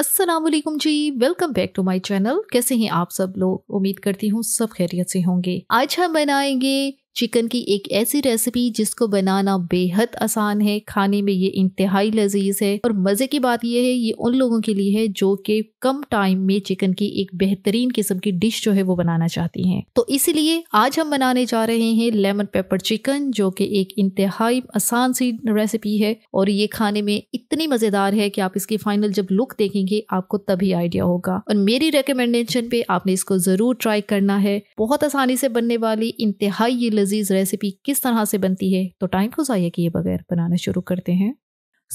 Aslam ji welcome back to my channel कैसे हैं आप सब लोग उम्मीद करती हूँ सब खैरियत से होंगे आज हम बनाएंगे चिकन की एक ऐसी रेसिपी जिसको बनाना बेहद आसान है खाने में ये इंतहाई लजीज है और मज़े की बात यह है ये उन लोगों के लिए है जो कि कम टाइम में चिकन की एक बेहतरीन किस्म की डिश जो है वो बनाना चाहती हैं तो इसीलिए आज हम बनाने जा रहे हैं लेमन पेपर चिकन जो कि एक इंतहाई आसान सी रेसिपी है और ये खाने में इतनी मज़ेदार है कि आप इसकी फाइनल जब लुक देखेंगे आपको तभी आइडिया होगा और मेरी रिकमेंडेशन पे आपने इसको ज़रूर ट्राई करना है बहुत आसानी से बनने वाली इंतहाई ये लजीज रेसिपी किस तरह से बनती है तो टाइम को ज़ाया किए बगैर बनाना शुरू करते हैं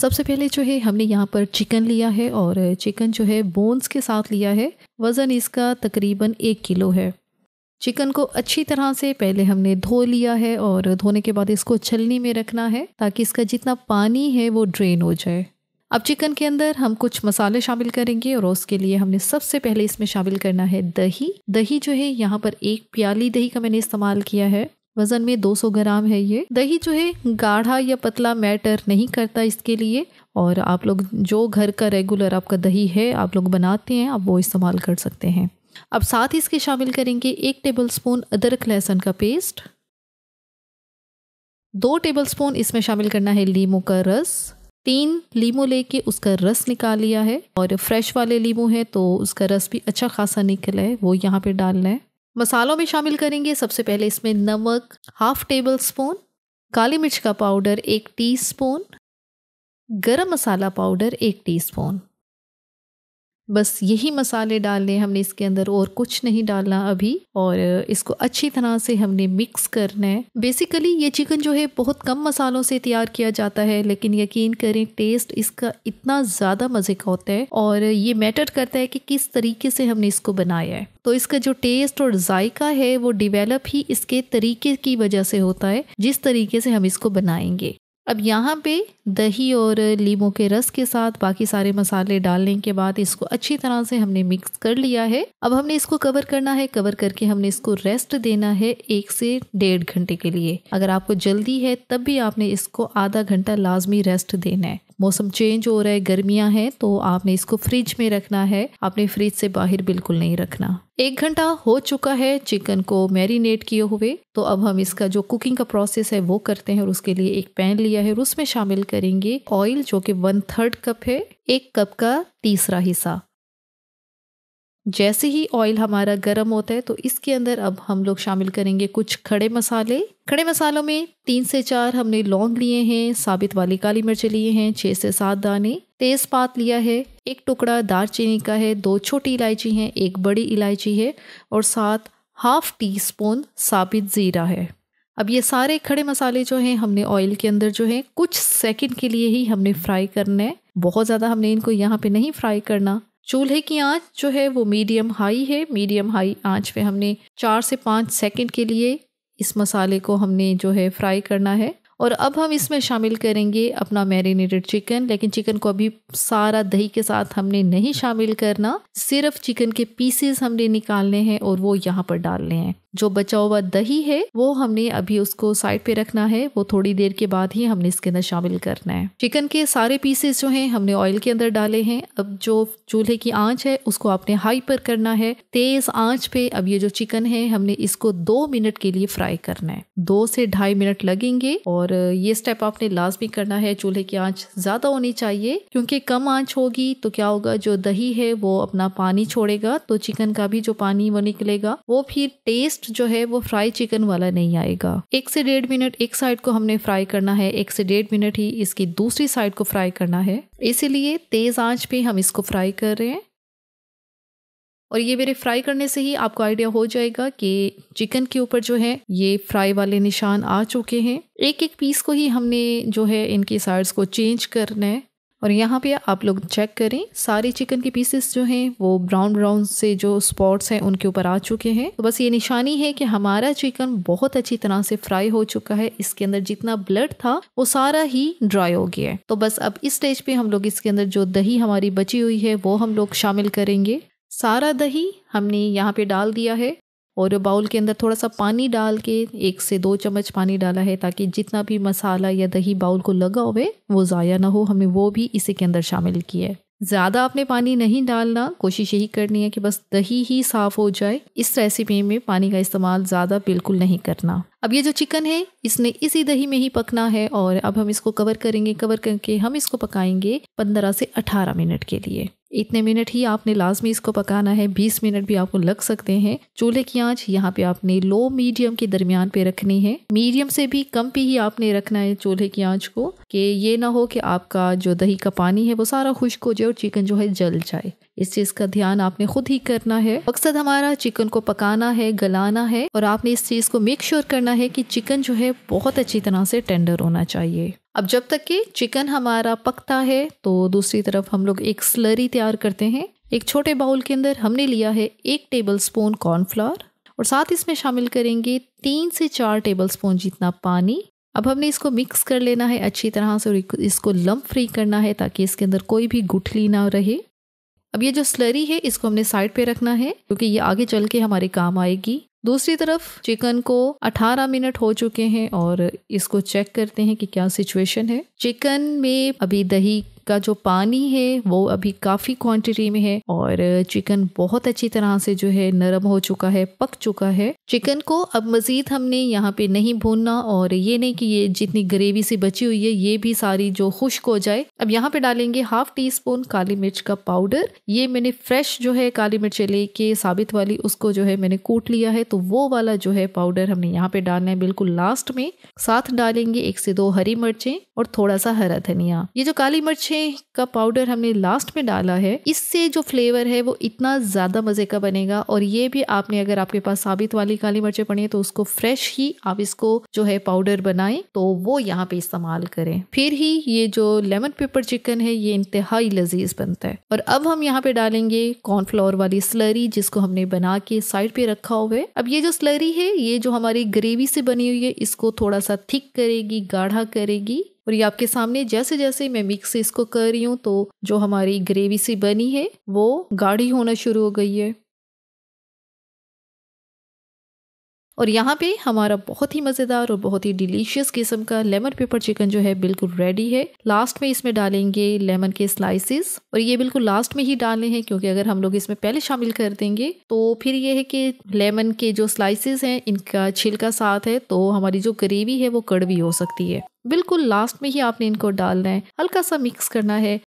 सबसे पहले जो है हमने यहाँ पर चिकन लिया है और चिकन जो है बोन्स के साथ लिया है वज़न इसका तकरीबन एक किलो है चिकन को अच्छी तरह से पहले हमने धो लिया है और धोने के बाद इसको छलनी में रखना है ताकि इसका जितना पानी है वो ड्रेन हो जाए अब चिकन के अंदर हम कुछ मसाले शामिल करेंगे और उसके लिए हमने सबसे पहले इसमें शामिल करना है दही दही जो है यहाँ पर एक प्याली दही का मैंने इस्तेमाल किया है वजन में 200 ग्राम है ये दही जो है गाढ़ा या पतला मैटर नहीं करता इसके लिए और आप लोग जो घर का रेगुलर आपका दही है आप लोग बनाते हैं आप वो इस्तेमाल कर सकते हैं अब साथ ही इसके शामिल करेंगे एक टेबलस्पून अदरक लहसुन का पेस्ट दो टेबलस्पून इसमें शामिल करना है लीमू का रस तीन लीमू लेके उसका रस निकाल लिया है और फ्रेश वाले लीमू है तो उसका रस भी अच्छा खासा निकला है वो यहाँ पे डालना है मसालों में शामिल करेंगे सबसे पहले इसमें नमक हाफ टेबल स्पून काली मिर्च का पाउडर एक टीस्पून गरम मसाला पाउडर एक टीस्पून बस यही मसाले डालने हमने इसके अंदर और कुछ नहीं डालना अभी और इसको अच्छी तरह से हमने मिक्स करना है बेसिकली ये चिकन जो है बहुत कम मसालों से तैयार किया जाता है लेकिन यकीन करें टेस्ट इसका इतना ज़्यादा मज़े का होता है और ये मैटर करता है कि किस तरीके से हमने इसको बनाया है तो इसका जो टेस्ट और जायका है वो डिवेलप ही इसके तरीके की वजह से होता है जिस तरीके से हम इसको बनाएंगे अब यहाँ पे दही और लीमू के रस के साथ बाकी सारे मसाले डालने के बाद इसको अच्छी तरह से हमने मिक्स कर लिया है अब हमने इसको कवर करना है कवर करके हमने इसको रेस्ट देना है एक से डेढ़ घंटे के लिए अगर आपको जल्दी है तब भी आपने इसको आधा घंटा लाजमी रेस्ट देना है मौसम चेंज हो रहा है गर्मियां हैं तो आपने इसको फ्रिज में रखना है आपने फ्रिज से बाहर बिल्कुल नहीं रखना एक घंटा हो चुका है चिकन को मैरिनेट किए हुए तो अब हम इसका जो कुकिंग का प्रोसेस है वो करते हैं और उसके लिए एक पैन लिया है और उसमें शामिल करेंगे ऑयल जो कि वन थर्ड कप है एक कप का तीसरा हिस्सा जैसे ही ऑयल हमारा गर्म होता है तो इसके अंदर अब हम लोग शामिल करेंगे कुछ खड़े मसाले खड़े मसालों में तीन से चार हमने लौंग लिए हैं साबित वाली काली मिर्च लिए हैं छः से सात दाने तेज पात लिया है एक टुकड़ा चीनी का है दो छोटी इलायची हैं एक बड़ी इलायची है और साथ हाफ टी स्पून साबित ज़ीरा है अब ये सारे खड़े मसाले जो हैं हमने ऑयल के अंदर जो है कुछ सेकंड के लिए ही हमने फ्राई करना है बहुत ज़्यादा हमने इनको यहाँ पे नहीं फ्राई करना चूल्हे की आंच जो है वो मीडियम हाई है मीडियम हाई आंच पे हमने चार से पाँच सेकंड के लिए इस मसाले को हमने जो है फ्राई करना है और अब हम इसमें शामिल करेंगे अपना मैरिनेटेड चिकन लेकिन चिकन को अभी सारा दही के साथ हमने नहीं शामिल करना सिर्फ चिकन के पीसेस हमने निकालने हैं और वो यहाँ पर डालने हैं जो बचा हुआ दही है वो हमने अभी उसको साइड पे रखना है वो थोड़ी देर के बाद ही हमने इसके अंदर शामिल करना है चिकन के सारे पीसेस जो हैं हमने ऑयल के अंदर डाले हैं अब जो चूल्हे की आंच है उसको आपने हाई पर करना है तेज आंच पे अब ये जो चिकन है हमने इसको दो मिनट के लिए फ्राई करना है दो से ढाई मिनट लगेंगे और ये स्टेप आपने लाजमी करना है चूल्हे की आंच ज़्यादा होनी चाहिए क्योंकि कम आंच होगी तो क्या होगा जो दही है वो अपना पानी छोड़ेगा तो चिकन का भी जो पानी वो निकलेगा वो फिर टेस्ट जो है वो फ्राई चिकन वाला नहीं आएगा एक से डेढ़ मिनट एक साइड को हमने फ्राई करना है एक से डेढ़ मिनट ही इसकी दूसरी साइड को फ्राई करना है इसीलिए तेज आंच पे हम इसको फ्राई कर रहे हैं और ये मेरे फ्राई करने से ही आपको आइडिया हो जाएगा कि चिकन के ऊपर जो है ये फ्राई वाले निशान आ चुके हैं एक एक पीस को ही हमने जो है इनके साइड्स को चेंज करना है और यहाँ पे आप लोग चेक करें सारे चिकन के पीसेस जो हैं वो ब्राउन ब्राउन से जो स्पॉट्स हैं उनके ऊपर आ चुके हैं तो बस ये निशानी है कि हमारा चिकन बहुत अच्छी तरह से फ्राई हो चुका है इसके अंदर जितना ब्लड था वो सारा ही ड्राई हो गया है तो बस अब इस स्टेज पे हम लोग इसके अंदर जो दही हमारी बची हुई है वो हम लोग शामिल करेंगे सारा दही हमने यहाँ पे डाल दिया है और बाउल के अंदर थोड़ा सा पानी डाल के एक से दो चम्मच पानी डाला है ताकि जितना भी मसाला या दही बाउल को लगा हुए वो ज़ाया ना हो हमें वो भी इसी के अंदर शामिल किया है ज़्यादा आपने पानी नहीं डालना कोशिश यही करनी है कि बस दही ही साफ़ हो जाए इस रेसिपी में पानी का इस्तेमाल ज़्यादा बिल्कुल नहीं करना अब ये जो चिकन है इसने इसी दही में ही पकना है और अब हम इसको कवर करेंगे कवर करके हम इसको पकाएंगे पंद्रह से अठारह मिनट के लिए इतने मिनट ही आपने लाजमी इसको पकाना है 20 मिनट भी आपको लग सकते हैं चूल्हे की आंच यहाँ पे आपने लो मीडियम के दरमियान पे रखनी है मीडियम से भी कम पे ही आपने रखना है चूल्हे की आंच को कि ये ना हो कि आपका जो दही का पानी है वो सारा खुश्क हो जाए और चिकन जो है जल जाए इस चीज़ का ध्यान आपने खुद ही करना है मकसद हमारा चिकन को पकाना है गलाना है और आपने इस चीज़ को मेक श्योर करना है कि चिकन जो है बहुत अच्छी तरह से टेंडर होना चाहिए अब जब तक कि चिकन हमारा पकता है तो दूसरी तरफ हम लोग एक स्लरी तैयार करते हैं एक छोटे बाउल के अंदर हमने लिया है एक टेबल स्पून कॉर्नफ्लावर और साथ इसमें शामिल करेंगे तीन से चार टेबल स्पून जितना पानी अब हमने इसको मिक्स कर लेना है अच्छी तरह से और इसको लम्ब फ्री करना है ताकि इसके अंदर कोई भी गुठली ना रहे अब ये जो स्लरी है इसको हमने साइड पे रखना है क्योंकि ये आगे चल के हमारे काम आएगी दूसरी तरफ चिकन को 18 मिनट हो चुके हैं और इसको चेक करते हैं कि क्या सिचुएशन है चिकन में अभी दही का जो पानी है वो अभी काफ़ी क्वांटिटी में है और चिकन बहुत अच्छी तरह से जो है नरम हो चुका है पक चुका है चिकन को अब मज़ीद हमने यहाँ पे नहीं भूनना और ये नहीं कि ये जितनी ग्रेवी से बची हुई है ये भी सारी जो खुश्क हो जाए अब यहाँ पे डालेंगे हाफ टी स्पून काली मिर्च का पाउडर ये मैंने फ्रेश जो है काली मिर्च लेके साबित वाली उसको जो है मैंने कूट लिया है तो वो वाला जो है पाउडर हमने यहाँ पे डालना है बिल्कुल लास्ट में साथ डालेंगे एक से दो हरी मिर्चें और थोड़ा सा हरा धनिया ये जो काली मिर्च पोहे का पाउडर हमने लास्ट में डाला है इससे जो फ्लेवर है वो इतना ज़्यादा मज़े का बनेगा और ये भी आपने अगर आपके पास साबित वाली काली मिर्चें पड़ी हैं तो उसको फ्रेश ही आप इसको जो है पाउडर बनाएं तो वो यहाँ पे इस्तेमाल करें फिर ही ये जो लेमन पेपर चिकन है ये इंतहाई लजीज बनता है और अब हम यहाँ पे डालेंगे कॉर्नफ्लोर वाली स्लरी जिसको हमने बना के साइड पे रखा हुआ है अब ये जो स्लरी है ये जो हमारी ग्रेवी से बनी हुई है इसको थोड़ा सा थिक करेगी गाढ़ा करेगी और ये आपके सामने जैसे जैसे मैं मिक्स इसको कर रही हूँ तो जो हमारी ग्रेवी सी बनी है वो गाढ़ी होना शुरू हो गई है और यहाँ पे हमारा बहुत ही मज़ेदार और बहुत ही डिलीशियस किस्म का लेमन पेपर चिकन जो है बिल्कुल रेडी है लास्ट में इसमें डालेंगे लेमन के स्लाइसेस और ये बिल्कुल लास्ट में ही डालने हैं क्योंकि अगर हम लोग इसमें पहले शामिल कर देंगे तो फिर ये है कि लेमन के जो स्लाइसेस हैं इनका छिलका साथ है तो हमारी जो ग्रेवी है वो कड़वी हो सकती है बिल्कुल लास्ट में ही आपने इनको डालना है हल्का सा मिक्स करना है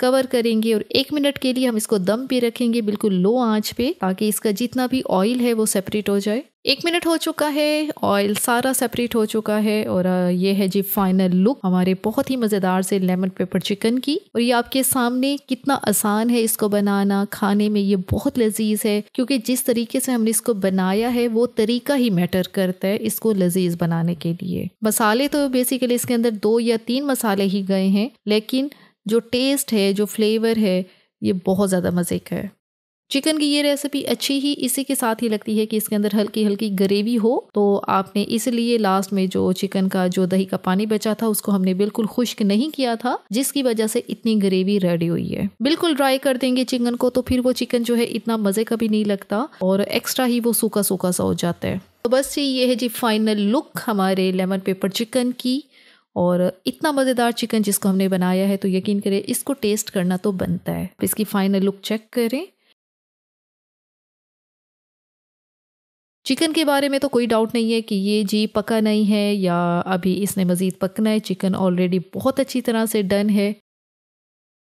कवर करेंगे और एक मिनट के लिए हम इसको दम पे रखेंगे बिल्कुल लो आँच पे ताकि इसका जितना भी ऑयल है वो सेपरेट हो जाए एक मिनट हो चुका है ऑयल सारा सेपरेट हो चुका है और ये है जी फाइनल लुक हमारे बहुत ही मज़ेदार से लेमन पेपर चिकन की और ये आपके सामने कितना आसान है इसको बनाना खाने में ये बहुत लजीज है क्योंकि जिस तरीके से हमने इसको बनाया है वो तरीका ही मैटर करता है इसको लजीज बनाने के लिए मसाले तो बेसिकली इसके अंदर दो या तीन मसाले ही गए हैं लेकिन जो टेस्ट है जो फ्लेवर है ये बहुत ज़्यादा मज़े का है चिकन की ये रेसिपी अच्छी ही इसी के साथ ही लगती है कि इसके अंदर हल्की हल्की ग्रेवी हो तो आपने इसलिए लास्ट में जो चिकन का जो दही का पानी बचा था उसको हमने बिल्कुल खुश्क नहीं किया था जिसकी वजह से इतनी ग्रेवी रेडी हुई है बिल्कुल ड्राई कर देंगे चिकन को तो फिर वो चिकन जो है इतना मजे का भी नहीं लगता और एक्स्ट्रा ही वो सूखा सूखा सा हो जाता है तो बस ये है जी फाइनल लुक हमारे लेमन पेपर चिकन की और इतना मज़ेदार चिकन जिसको हमने बनाया है तो यकीन करें इसको टेस्ट करना तो बनता है इसकी फाइनल लुक चेक करें चिकन के बारे में तो कोई डाउट नहीं है कि ये जी पका नहीं है या अभी इसने मज़ीद पकना है चिकन ऑलरेडी बहुत अच्छी तरह से डन है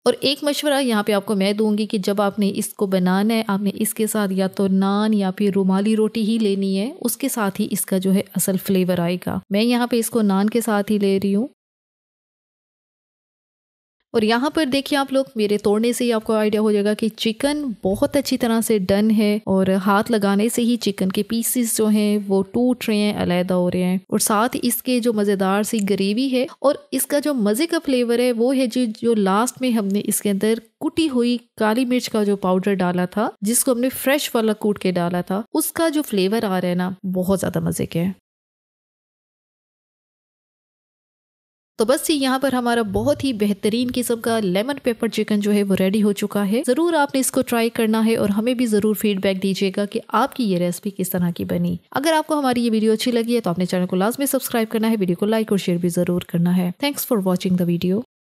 और एक मशवरा यहाँ पे आपको मैं दूंगी कि जब आपने इसको बनाना है आपने इसके साथ या तो नान या फिर रुमाली रोटी ही लेनी है उसके साथ ही इसका जो है असल फ्लेवर आएगा मैं यहाँ पे इसको नान के साथ ही ले रही हूँ और यहाँ पर देखिए आप लोग मेरे तोड़ने से ही आपको आइडिया हो जाएगा कि चिकन बहुत अच्छी तरह से डन है और हाथ लगाने से ही चिकन के पीसेस जो हैं वो टूट रहे हैं अलहदा हो रहे हैं और साथ इसके जो मज़ेदार सी ग्रेवी है और इसका जो मज़े का फ्लेवर है वो है जी जो लास्ट में हमने इसके अंदर कुटी हुई काली मिर्च का जो पाउडर डाला था जिसको हमने फ्रेश वाला कूट के डाला था उसका जो फ्लेवर आ रहा है ना बहुत ज़्यादा मज़े के है तो बस ये यहाँ पर हमारा बहुत ही बेहतरीन किस्म का लेमन पेपर चिकन जो है वो रेडी हो चुका है ज़रूर आपने इसको ट्राई करना है और हमें भी ज़रूर फीडबैक दीजिएगा कि आपकी ये रेसिपी किस तरह की बनी अगर आपको हमारी ये वीडियो अच्छी लगी है तो अपने चैनल को लाजमी सब्सक्राइब करना है वीडियो को लाइक और शेयर भी ज़रूर करना है thanks for watching the video